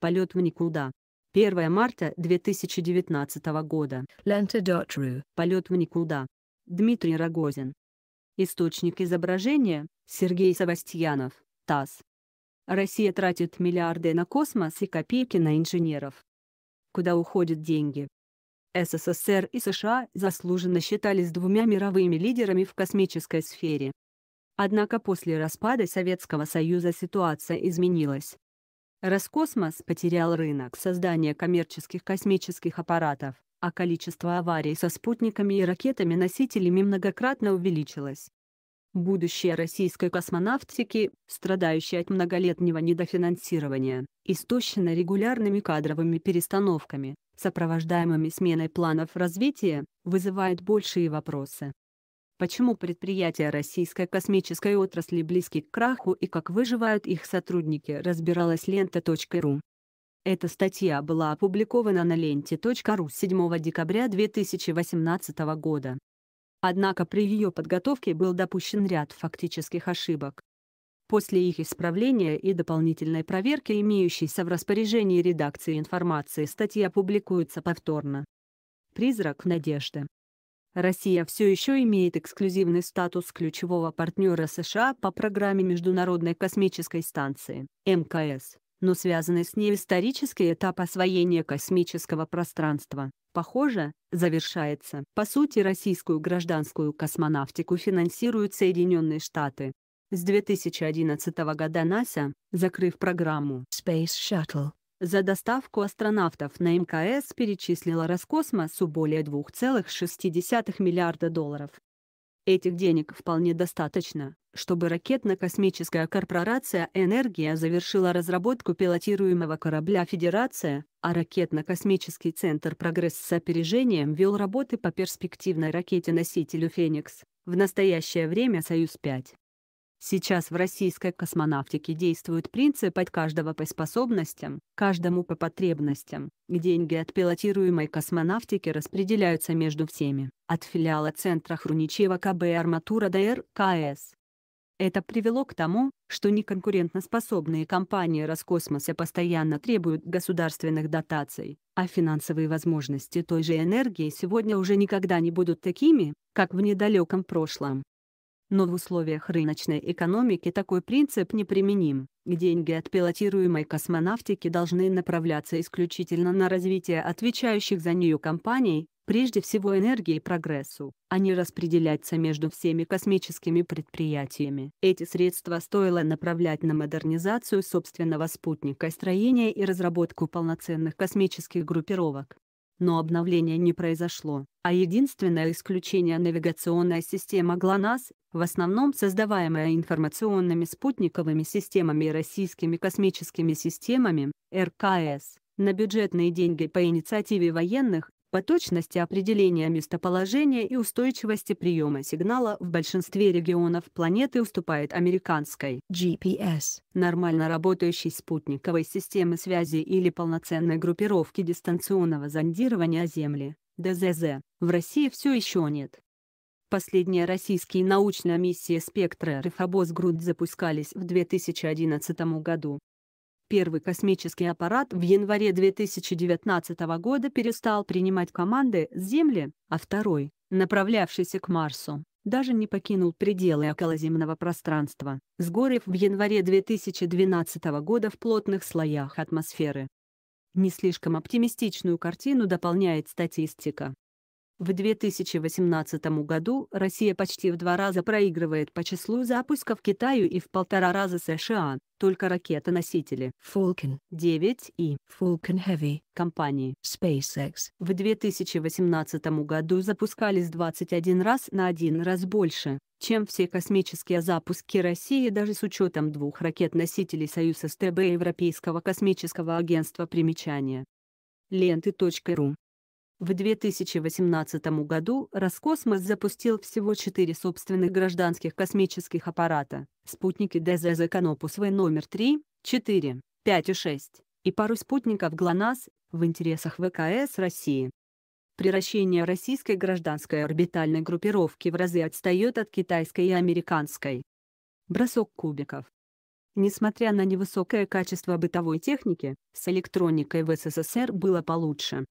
Полет в никуда. 1 марта 2019 года. Lenta.ru. Полет в никуда. Дмитрий Рогозин. Источник изображения – Сергей Савастьянов, ТАСС. Россия тратит миллиарды на космос и копейки на инженеров. Куда уходят деньги? СССР и США заслуженно считались двумя мировыми лидерами в космической сфере. Однако после распада Советского Союза ситуация изменилась. Роскосмос потерял рынок создания коммерческих космических аппаратов, а количество аварий со спутниками и ракетами-носителями многократно увеличилось. Будущее российской космонавтики, страдающее от многолетнего недофинансирования, истощено регулярными кадровыми перестановками, сопровождаемыми сменой планов развития, вызывает большие вопросы почему предприятия российской космической отрасли близки к краху и как выживают их сотрудники, разбиралась лента.ру. Эта статья была опубликована на ленте.ру 7 декабря 2018 года. Однако при ее подготовке был допущен ряд фактических ошибок. После их исправления и дополнительной проверки имеющейся в распоряжении редакции информации статья публикуется повторно. «Призрак надежды» Россия все еще имеет эксклюзивный статус ключевого партнера США по программе Международной космической станции МКС, но связанный с ней исторический этап освоения космического пространства, похоже, завершается. По сути российскую гражданскую космонавтику финансируют Соединенные Штаты. С 2011 года НАСА, закрыв программу Space Shuttle, за доставку астронавтов на МКС перечислила Роскосмосу более 2,6 миллиарда долларов. Этих денег вполне достаточно, чтобы ракетно-космическая корпорация «Энергия» завершила разработку пилотируемого корабля «Федерация», а ракетно-космический центр «Прогресс» с опережением вел работы по перспективной ракете-носителю «Феникс», в настоящее время «Союз-5». Сейчас в российской космонавтике действует принцип «от каждого по способностям, каждому по потребностям». Деньги от пилотируемой космонавтики распределяются между всеми, от филиала Центра Хруничева КБ «Арматура» до РКС. Это привело к тому, что неконкурентноспособные компании Роскосмоса постоянно требуют государственных дотаций, а финансовые возможности той же энергии сегодня уже никогда не будут такими, как в недалеком прошлом. Но в условиях рыночной экономики такой принцип неприменим. Деньги от пилотируемой космонавтики должны направляться исключительно на развитие отвечающих за нее компаний, прежде всего энергии и прогрессу, а не распределяться между всеми космическими предприятиями. Эти средства стоило направлять на модернизацию собственного спутника строения и разработку полноценных космических группировок но обновления не произошло, а единственное исключение навигационная система ГЛОНАСС, в основном создаваемая информационными спутниковыми системами и российскими космическими системами, РКС, на бюджетные деньги по инициативе военных, по точности определения местоположения и устойчивости приема сигнала в большинстве регионов планеты уступает американской GPS. Нормально работающей спутниковой системы связи или полноценной группировки дистанционного зондирования Земли, ДЗЗ, в России все еще нет. Последние российские научные миссии «Спектра» и «Фобос Груд» запускались в 2011 году первый космический аппарат в январе 2019 года перестал принимать команды с Земли, а второй, направлявшийся к Марсу, даже не покинул пределы околоземного пространства, сгорев в январе 2012 года в плотных слоях атмосферы. Не слишком оптимистичную картину дополняет статистика, в 2018 году Россия почти в два раза проигрывает по числу запусков Китаю и в полтора раза США, только ракетоносители Falcon 9 и Falcon Heavy компании SpaceX в 2018 году запускались 21 раз на один раз больше, чем все космические запуски России даже с учетом двух ракет-носителей Союза СТБ Европейского космического агентства примечания. Ленты.ру в 2018 году Роскосмос запустил всего четыре собственных гражданских космических аппарата – спутники ДЗЗ «Конопус В» номер 3, 4, 5 и 6, и пару спутников «ГЛОНАСС» в интересах ВКС России. Приращение российской гражданской орбитальной группировки в разы отстает от китайской и американской. Бросок кубиков. Несмотря на невысокое качество бытовой техники, с электроникой в СССР было получше.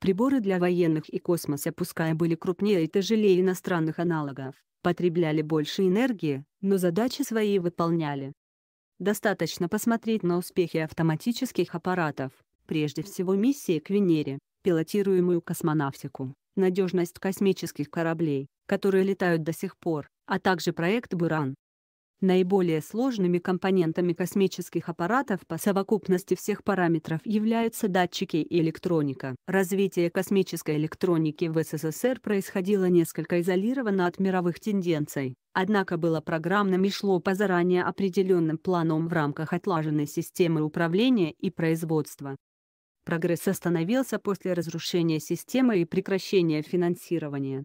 Приборы для военных и космоса пускай были крупнее и тяжелее иностранных аналогов, потребляли больше энергии, но задачи свои выполняли. Достаточно посмотреть на успехи автоматических аппаратов, прежде всего миссии к Венере, пилотируемую космонавтику, надежность космических кораблей, которые летают до сих пор, а также проект «Буран», Наиболее сложными компонентами космических аппаратов по совокупности всех параметров являются датчики и электроника. Развитие космической электроники в СССР происходило несколько изолированно от мировых тенденций, однако было программным и шло по заранее определенным планам в рамках отлаженной системы управления и производства. Прогресс остановился после разрушения системы и прекращения финансирования.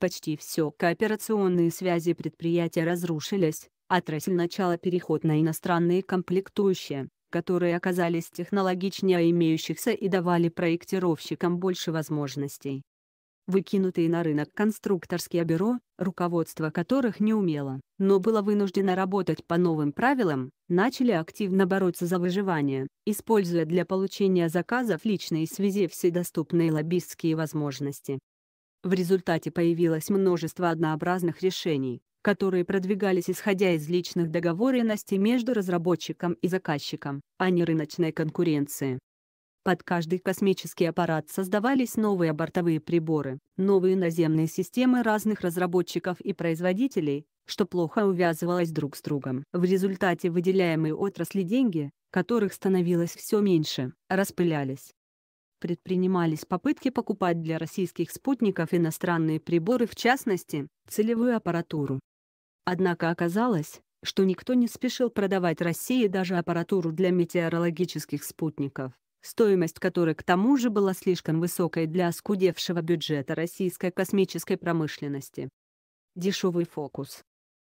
Почти все кооперационные связи предприятия разрушились, отрасль начала переход на иностранные комплектующие, которые оказались технологичнее имеющихся и давали проектировщикам больше возможностей. Выкинутые на рынок конструкторские бюро, руководство которых не умело, но было вынуждено работать по новым правилам, начали активно бороться за выживание, используя для получения заказов личные связи вседоступные лоббистские возможности. В результате появилось множество однообразных решений, которые продвигались исходя из личных договоренностей между разработчиком и заказчиком, а не рыночной конкуренции. Под каждый космический аппарат создавались новые бортовые приборы, новые наземные системы разных разработчиков и производителей, что плохо увязывалось друг с другом. В результате выделяемые отрасли деньги, которых становилось все меньше, распылялись. Предпринимались попытки покупать для российских спутников иностранные приборы, в частности, целевую аппаратуру. Однако оказалось, что никто не спешил продавать России даже аппаратуру для метеорологических спутников, стоимость которой к тому же была слишком высокой для оскудевшего бюджета российской космической промышленности. Дешевый фокус.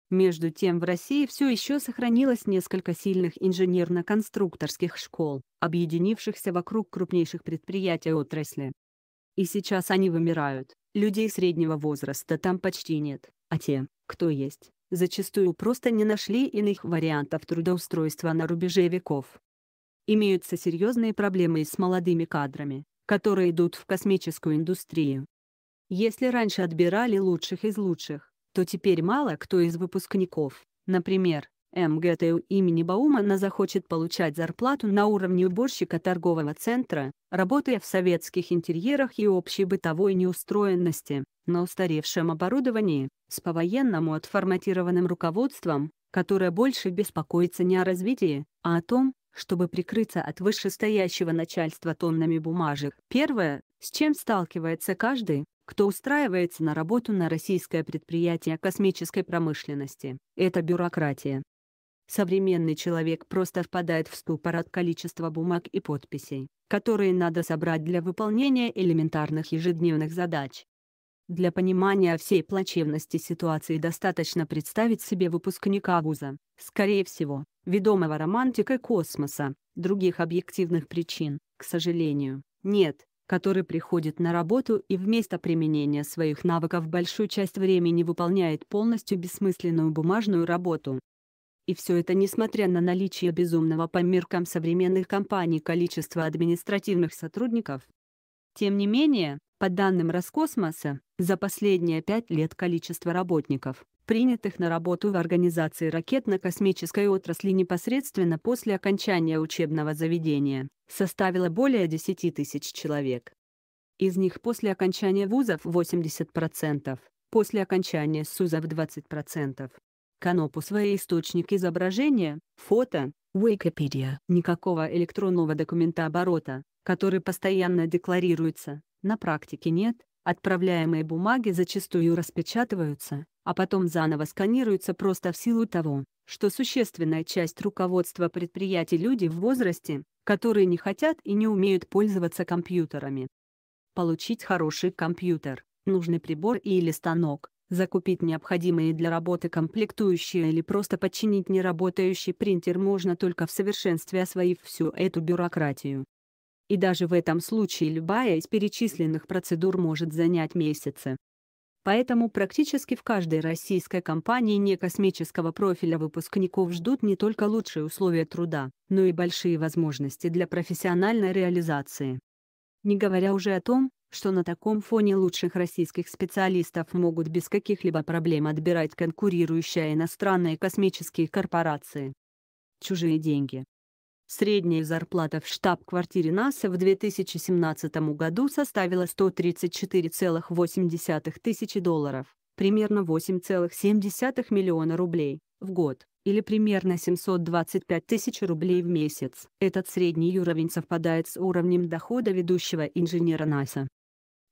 Между тем в России все еще сохранилось несколько сильных инженерно-конструкторских школ, объединившихся вокруг крупнейших предприятий отрасли. И сейчас они вымирают, людей среднего возраста там почти нет, а те, кто есть, зачастую просто не нашли иных вариантов трудоустройства на рубеже веков. Имеются серьезные проблемы с молодыми кадрами, которые идут в космическую индустрию. Если раньше отбирали лучших из лучших, то теперь мало кто из выпускников, например, МГТУ э имени Баумана захочет получать зарплату на уровне уборщика торгового центра, работая в советских интерьерах и общей бытовой неустроенности, на устаревшем оборудовании, с повоенному отформатированным руководством, которое больше беспокоится не о развитии, а о том, чтобы прикрыться от вышестоящего начальства тоннами бумажек. Первое, с чем сталкивается каждый, кто устраивается на работу на российское предприятие космической промышленности. Это бюрократия современный человек просто впадает в ступор от количества бумаг и подписей, которые надо собрать для выполнения элементарных ежедневных задач. Для понимания всей плачевности ситуации достаточно представить себе выпускника вуза, скорее всего, ведомого романтикой космоса, других объективных причин, к сожалению, нет, который приходит на работу и вместо применения своих навыков большую часть времени выполняет полностью бессмысленную бумажную работу, и все это несмотря на наличие безумного по меркам современных компаний количества административных сотрудников. Тем не менее, по данным Роскосмоса, за последние пять лет количество работников, принятых на работу в организации ракетно-космической отрасли непосредственно после окончания учебного заведения, составило более 10 тысяч человек. Из них после окончания вузов 80%, после окончания СУЗов 20%, Канопу свои источники изображения, фото, Wikipedia. Никакого электронного документа оборота, который постоянно декларируется, на практике нет, отправляемые бумаги зачастую распечатываются, а потом заново сканируются просто в силу того, что существенная часть руководства предприятий люди в возрасте, которые не хотят и не умеют пользоваться компьютерами. Получить хороший компьютер, нужный прибор или станок, Закупить необходимые для работы комплектующие или просто подчинить неработающий принтер можно только в совершенстве освоив всю эту бюрократию. И даже в этом случае любая из перечисленных процедур может занять месяцы. Поэтому практически в каждой российской компании некосмического профиля выпускников ждут не только лучшие условия труда, но и большие возможности для профессиональной реализации. Не говоря уже о том, что на таком фоне лучших российских специалистов могут без каких-либо проблем отбирать конкурирующие иностранные космические корпорации. Чужие деньги. Средняя зарплата в штаб-квартире НАСА в 2017 году составила 134,8 тысячи долларов, примерно 8,7 миллиона рублей, в год, или примерно 725 тысяч рублей в месяц. Этот средний уровень совпадает с уровнем дохода ведущего инженера НАСА.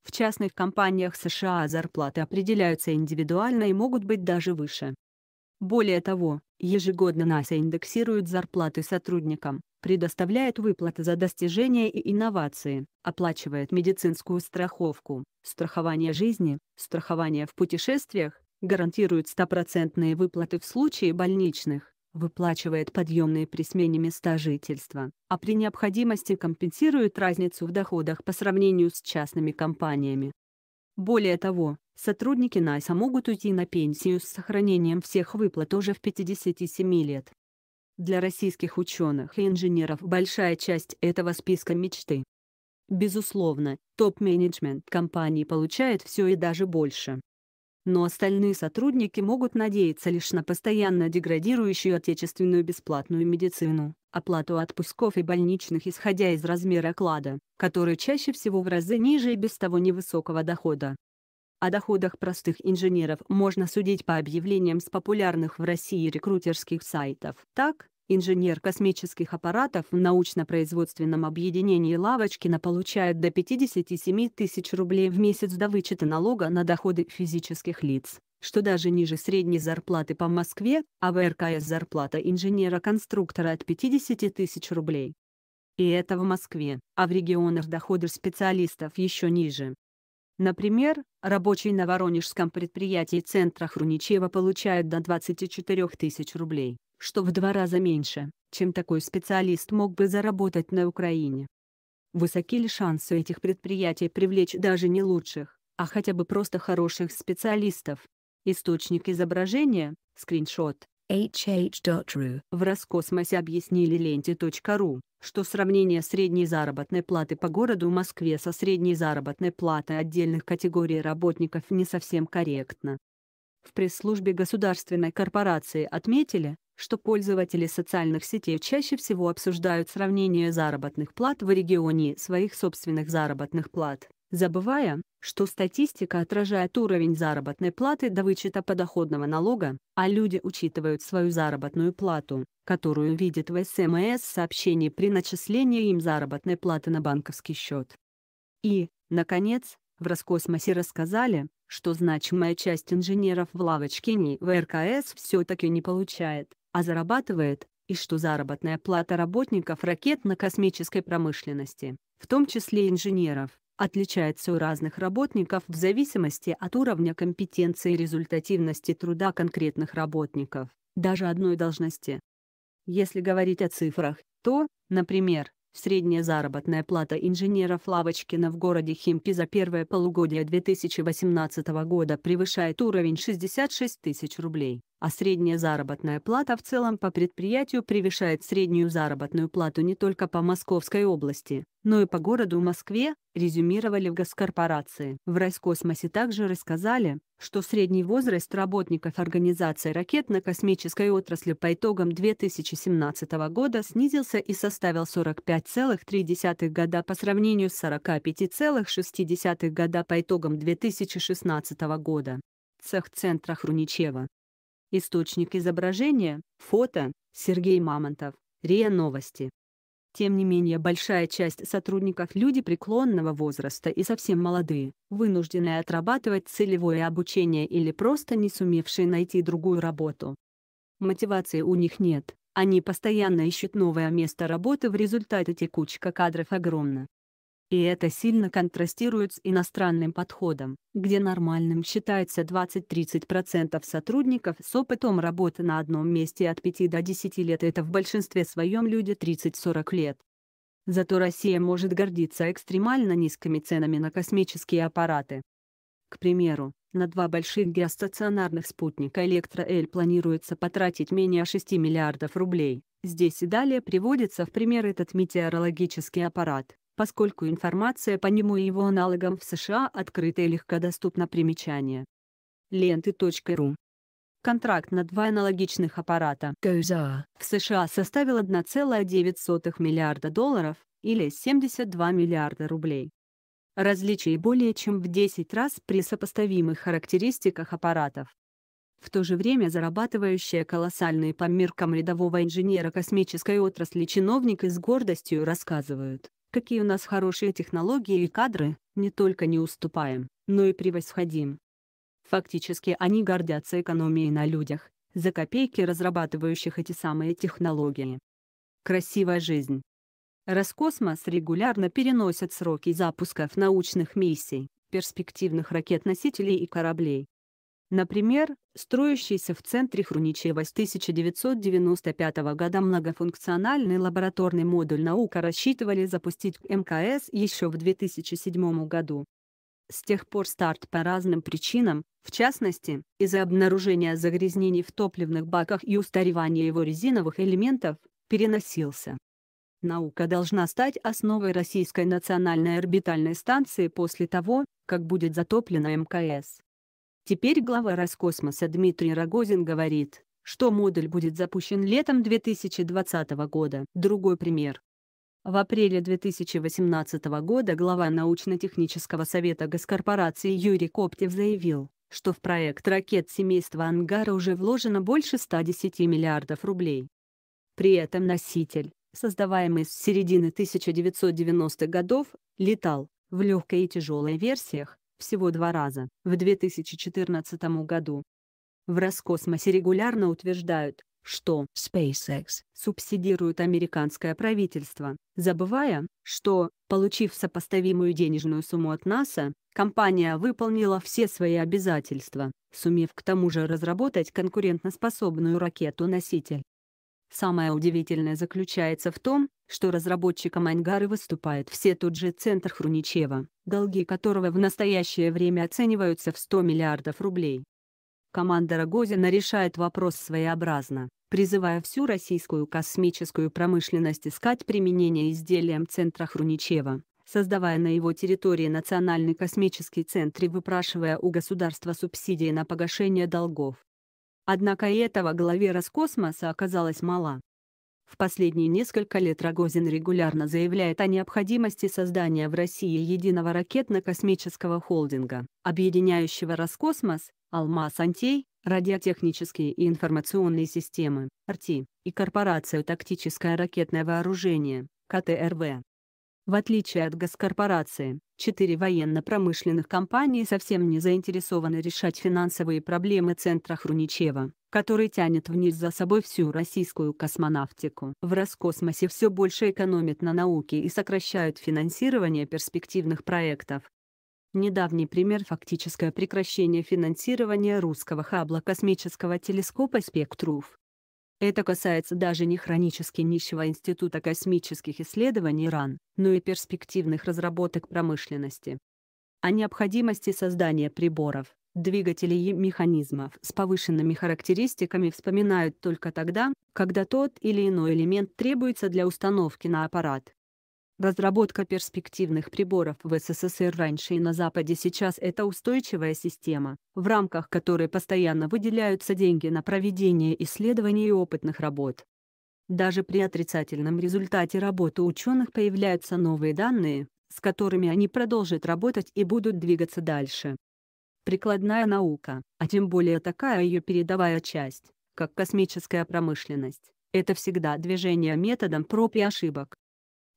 В частных компаниях США зарплаты определяются индивидуально и могут быть даже выше. Более того, ежегодно НАСА индексирует зарплаты сотрудникам, предоставляет выплаты за достижения и инновации, оплачивает медицинскую страховку, страхование жизни, страхование в путешествиях, гарантирует стопроцентные выплаты в случае больничных, выплачивает подъемные при смене места жительства, а при необходимости компенсирует разницу в доходах по сравнению с частными компаниями. Более того, сотрудники НАСА могут уйти на пенсию с сохранением всех выплат уже в 57 лет. Для российских ученых и инженеров большая часть этого списка мечты. Безусловно, топ-менеджмент компании получает все и даже больше но остальные сотрудники могут надеяться лишь на постоянно деградирующую отечественную бесплатную медицину, оплату отпусков и больничных исходя из размера клада, который чаще всего в разы ниже и без того невысокого дохода. О доходах простых инженеров можно судить по объявлениям с популярных в России рекрутерских сайтов. Так, Инженер космических аппаратов в научно-производственном объединении Лавочкина получает до 57 тысяч рублей в месяц до вычета налога на доходы физических лиц, что даже ниже средней зарплаты по Москве, а в РКС зарплата инженера-конструктора от 50 тысяч рублей. И это в Москве, а в регионах доходы специалистов еще ниже, Например, рабочий на воронежском предприятии Центра Хруничева получают до 24 тысяч рублей, что в два раза меньше, чем такой специалист мог бы заработать на Украине. Высоки ли шансы этих предприятий привлечь даже не лучших, а хотя бы просто хороших специалистов? Источник изображения, скриншот, hh.ru. В Роскосмосе объяснили ленте.ру, что сравнение средней заработной платы по городу Москве со средней заработной платой отдельных категорий работников не совсем корректно. В пресс-службе государственной корпорации отметили, что пользователи социальных сетей чаще всего обсуждают сравнение заработных плат в регионе своих собственных заработных плат, забывая, что статистика отражает уровень заработной платы до вычета подоходного налога, а люди учитывают свою заработную плату, которую видят в СМС-сообщении эм при начислении им заработной платы на банковский счет. И, наконец, в Роскосмосе рассказали, что значимая часть инженеров в лавочке НИ в РКС все-таки не получает, а зарабатывает, и что заработная плата работников ракетно-космической промышленности, в том числе инженеров, отличается у разных работников в зависимости от уровня компетенции и результативности труда конкретных работников, даже одной должности. Если говорить о цифрах, то, например, средняя заработная плата инженера Флавочкина в городе Химки за первое полугодие 2018 года превышает уровень 66 тысяч рублей, а средняя заработная плата в целом по предприятию превышает среднюю заработную плату не только по Московской области, но и по городу Москве, резюмировали в госкорпорации. В Роскосмосе также рассказали, что средний возраст работников организации ракетно-космической отрасли по итогам 2017 года снизился и составил 45,3 года по сравнению с 45,6 года по итогам 2016 года. цех центра Хруничева Источник изображения – фото Сергей Мамонтов, РИА Новости. Тем не менее, большая часть сотрудников – люди преклонного возраста и совсем молодые, вынужденные отрабатывать целевое обучение или просто не сумевшие найти другую работу. Мотивации у них нет, они постоянно ищут новое место работы в результате текучка кадров огромна. И это сильно контрастирует с иностранным подходом, где нормальным считается 20-30% сотрудников с опытом работы на одном месте от 5 до 10 лет, это в большинстве своем люди 30-40 лет. Зато Россия может гордиться экстремально низкими ценами на космические аппараты. К примеру, на два больших геостационарных спутника электро л планируется потратить менее 6 миллиардов рублей. Здесь и далее приводится в пример этот метеорологический аппарат поскольку информация по нему и его аналогам в США открыта и легко доступна, примечание. Ленты.ру Контракт на два аналогичных аппарата в США составил 1,9 миллиарда долларов, или 72 миллиарда рублей. Различие более чем в 10 раз при сопоставимых характеристиках аппаратов. В то же время зарабатывающая колоссальные по меркам рядового инженера космической отрасли чиновник с гордостью рассказывают, какие у нас хорошие технологии и кадры, не только не уступаем, но и превосходим. Фактически они гордятся экономией на людях, за копейки разрабатывающих эти самые технологии. Красивая жизнь. Роскосмос регулярно переносит сроки запусков научных миссий, перспективных ракет-носителей и кораблей. Например, строящийся в центре Хруничева с 1995 года многофункциональный лабораторный модуль «Наука» рассчитывали запустить к МКС еще в 2007 году. С тех пор старт по разным причинам, в частности, из-за обнаружения загрязнений в топливных баках и устаревания его резиновых элементов, переносился. Наука должна стать основой российской национальной орбитальной станции после того, как будет затоплена МКС. Теперь глава Роскосмоса Дмитрий Рогозин говорит, что модуль будет запущен летом 2020 года. Другой пример. В апреле 2018 года глава научно-технического совета госкорпорации Юрий Коптев заявил, что в проект ракет семейства «Ангара» уже вложено больше 110 миллиардов рублей. При этом носитель, создаваемый с середины 1990-х годов, летал в легкой и тяжелой версиях, всего два раза, в 2014 году. В Роскосмосе регулярно утверждают, что SpaceX субсидирует американское правительство, забывая, что, получив сопоставимую денежную сумму от НАСА, компания выполнила все свои обязательства, сумев к тому же разработать конкурентоспособную ракету-носитель. Самое удивительное заключается в том, что разработчиком ангары выступает все тот же центр Хруничева, долги которого в настоящее время оцениваются в 100 миллиардов рублей. Команда Рогозина решает вопрос своеобразно, призывая всю российскую космическую промышленность искать применение изделиям центра Хруничева, создавая на его территории Национальный космический центр и выпрашивая у государства субсидии на погашение долгов. Однако и этого главе Роскосмоса оказалось мало. В последние несколько лет Рогозин регулярно заявляет о необходимости создания в России единого ракетно-космического холдинга, объединяющего Роскосмос, Алмаз-Антей, радиотехнические и информационные системы, РТИ, и корпорацию «Тактическое ракетное вооружение», КТРВ. В отличие от госкорпорации, четыре военно-промышленных компании совсем не заинтересованы решать финансовые проблемы центра Хруничева который тянет вниз за собой всю российскую космонавтику. В Роскосмосе все больше экономят на науке и сокращают финансирование перспективных проектов. Недавний пример – фактическое прекращение финансирования русского Хаббла космического телескопа СпектрУФ. Это касается даже не хронически нищего Института космических исследований РАН, но и перспективных разработок промышленности. О необходимости создания приборов, двигателей механизмов с повышенными характеристиками вспоминают только тогда, когда тот или иной элемент требуется для установки на аппарат. Разработка перспективных приборов в СССР раньше и на Западе сейчас – это устойчивая система, в рамках которой постоянно выделяются деньги на проведение исследований и опытных работ. Даже при отрицательном результате работы ученых появляются новые данные, с которыми они продолжат работать и будут двигаться дальше прикладная наука, а тем более такая ее передовая часть, как космическая промышленность, это всегда движение методом проб и ошибок.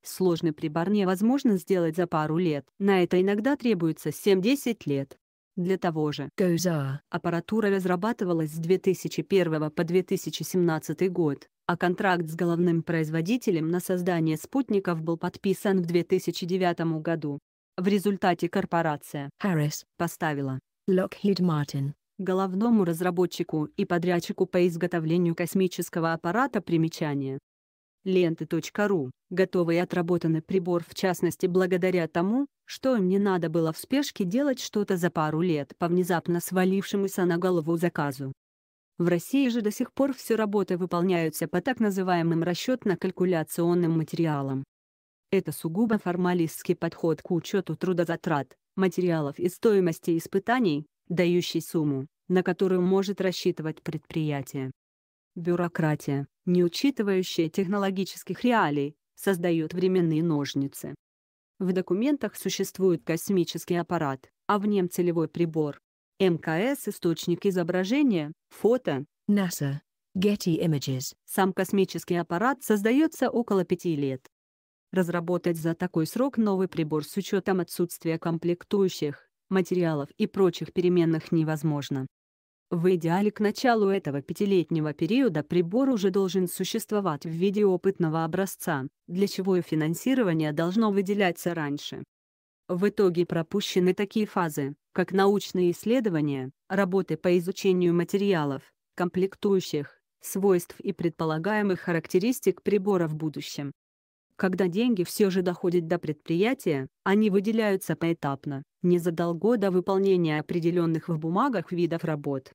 Сложный прибор невозможно сделать за пару лет, на это иногда требуется 7-10 лет. Для того же GOZA аппаратура разрабатывалась с 2001 по 2017 год, а контракт с головным производителем на создание спутников был подписан в 2009 году. В результате корпорация Harris поставила Lockheed Martin, головному разработчику и подрядчику по изготовлению космического аппарата примечание. Ленты.ру Готовый и отработанный прибор в частности благодаря тому, что им не надо было в спешке делать что-то за пару лет по внезапно свалившемуся на голову заказу. В России же до сих пор все работы выполняются по так называемым расчетно-калькуляционным материалам. Это сугубо формалистский подход к учету трудозатрат, материалов и стоимости испытаний, дающей сумму, на которую может рассчитывать предприятие. Бюрократия, не учитывающая технологических реалий, создает временные ножницы. В документах существует космический аппарат, а в нем целевой прибор. МКС – источник изображения, фото. NASA. Getty Images. Сам космический аппарат создается около пяти лет разработать за такой срок новый прибор с учетом отсутствия комплектующих, материалов и прочих переменных невозможно. В идеале к началу этого пятилетнего периода прибор уже должен существовать в виде опытного образца, для чего и финансирование должно выделяться раньше. В итоге пропущены такие фазы, как научные исследования, работы по изучению материалов, комплектующих, свойств и предполагаемых характеристик прибора в будущем. Когда деньги все же доходят до предприятия, они выделяются поэтапно, незадолго до выполнения определенных в бумагах видов работ.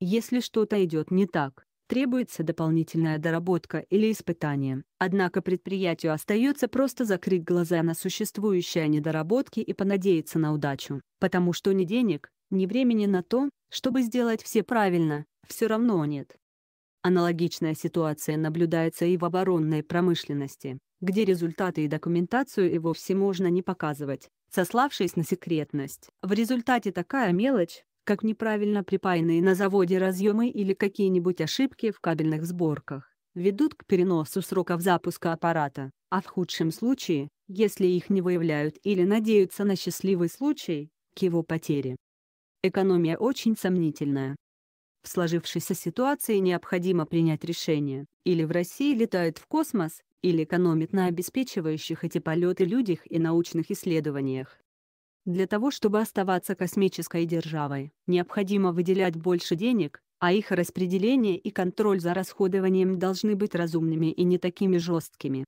Если что-то идет не так, требуется дополнительная доработка или испытание, однако предприятию остается просто закрыть глаза на существующие недоработки и понадеяться на удачу, потому что ни денег, ни времени на то, чтобы сделать все правильно, все равно нет. Аналогичная ситуация наблюдается и в оборонной промышленности, где результаты и документацию и вовсе можно не показывать, сославшись на секретность. В результате такая мелочь, как неправильно припаянные на заводе разъемы или какие-нибудь ошибки в кабельных сборках, ведут к переносу сроков запуска аппарата, а в худшем случае, если их не выявляют или надеются на счастливый случай, к его потере. Экономия очень сомнительная. В сложившейся ситуации необходимо принять решение. Или в России летают в космос, или экономят на обеспечивающих эти полеты людях и научных исследованиях. Для того, чтобы оставаться космической державой, необходимо выделять больше денег, а их распределение и контроль за расходованием должны быть разумными и не такими жесткими.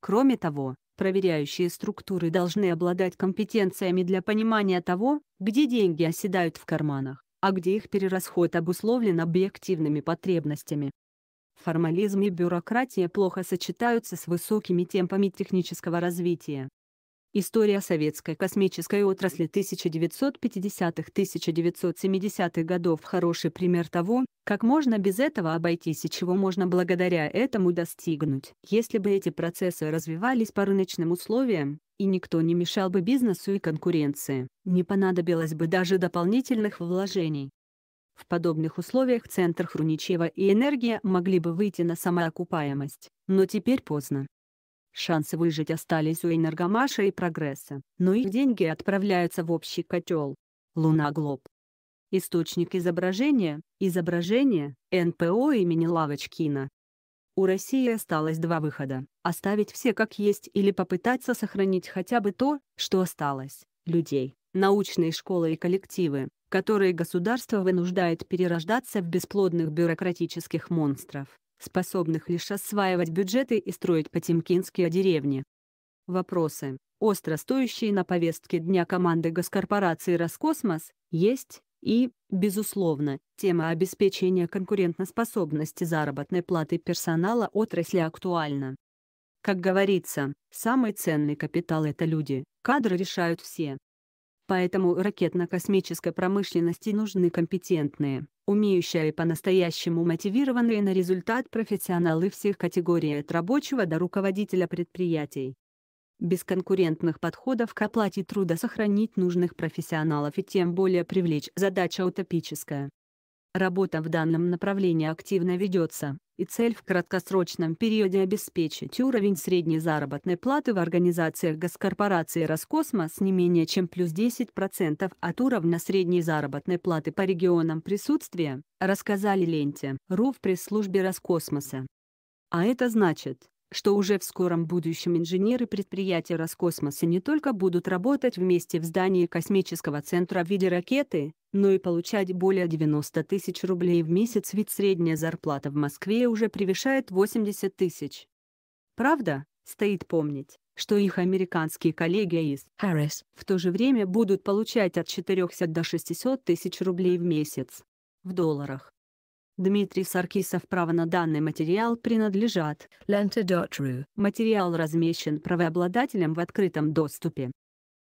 Кроме того, проверяющие структуры должны обладать компетенциями для понимания того, где деньги оседают в карманах, а где их перерасход обусловлен объективными потребностями. Формализм и бюрократия плохо сочетаются с высокими темпами технического развития. История советской космической отрасли 1950-1970-х годов – хороший пример того, как можно без этого обойтись и чего можно благодаря этому достигнуть. Если бы эти процессы развивались по рыночным условиям, и никто не мешал бы бизнесу и конкуренции, не понадобилось бы даже дополнительных вложений. В подобных условиях центр Хруничева и «Энергия» могли бы выйти на самоокупаемость, но теперь поздно. Шансы выжить остались у Энергомаша и Прогресса, но их деньги отправляются в общий котел. Луна Глоб. Источник изображения – изображение НПО имени Лавочкина. У России осталось два выхода – оставить все как есть или попытаться сохранить хотя бы то, что осталось – людей, научные школы и коллективы, которые государство вынуждает перерождаться в бесплодных бюрократических монстров способных лишь осваивать бюджеты и строить потемкинские деревни. Вопросы, остро стоящие на повестке дня команды госкорпорации «Роскосмос», есть и, безусловно, тема обеспечения конкурентоспособности заработной платы персонала отрасли актуальна. Как говорится, самый ценный капитал – это люди, кадры решают все. Поэтому ракетно-космической промышленности нужны компетентные, умеющие по-настоящему мотивированные на результат профессионалы всех категорий от рабочего до руководителя предприятий. Без конкурентных подходов к оплате труда сохранить нужных профессионалов и тем более привлечь задача утопическая. Работа в данном направлении активно ведется, и цель в краткосрочном периоде обеспечить уровень средней заработной платы в организациях госкорпорации «Роскосмос» не менее чем плюс 10% от уровня средней заработной платы по регионам присутствия, рассказали ленте РУ в пресс-службе «Роскосмоса». А это значит, что уже в скором будущем инженеры предприятия Роскосмоса не только будут работать вместе в здании космического центра в виде ракеты, но и получать более 90 тысяч рублей в месяц, ведь средняя зарплата в Москве уже превышает 80 тысяч. Правда, стоит помнить, что их американские коллеги из Harris в то же время будут получать от 400 до 600 тысяч рублей в месяц в долларах. Дмитрий Саркисов право на данный материал принадлежат Лента.ру. Материал размещен правообладателем в открытом доступе.